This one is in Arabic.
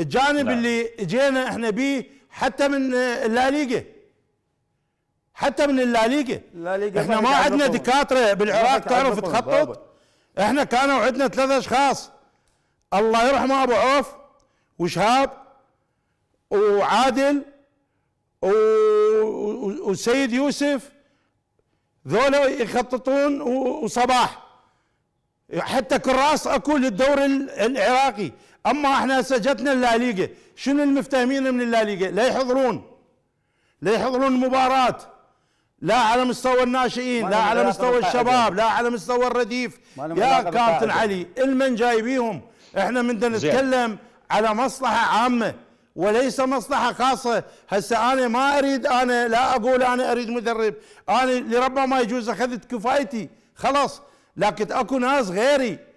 الجانب لا. اللي جينا احنا بيه حتى من اللاليقه حتى من اللاليقه احنا ما عندنا دكاتره بالعراق تعرف تخطط احنا كانوا عندنا ثلاثة اشخاص الله يرحمه ابو عوف وشهاب وعادل والسيد يوسف ذولا يخططون وصباح حتى كراس اكو للدور العراقي اما احنا سجدنا اللاليقه شنو المفتهمين من اللاليقه لا يحضرون لا يحضرون مباراه لا على مستوى الناشئين لا على مستوى الشباب لا على مستوى الرديف يا كابتن علي المن جايبيهم احنا من نتكلم على مصلحه عامه وليس مصلحه خاصه هسه انا ما اريد انا لا اقول انا اريد مدرب انا لربما يجوز اخذت كفايتي خلاص لكن اكو ناس غيري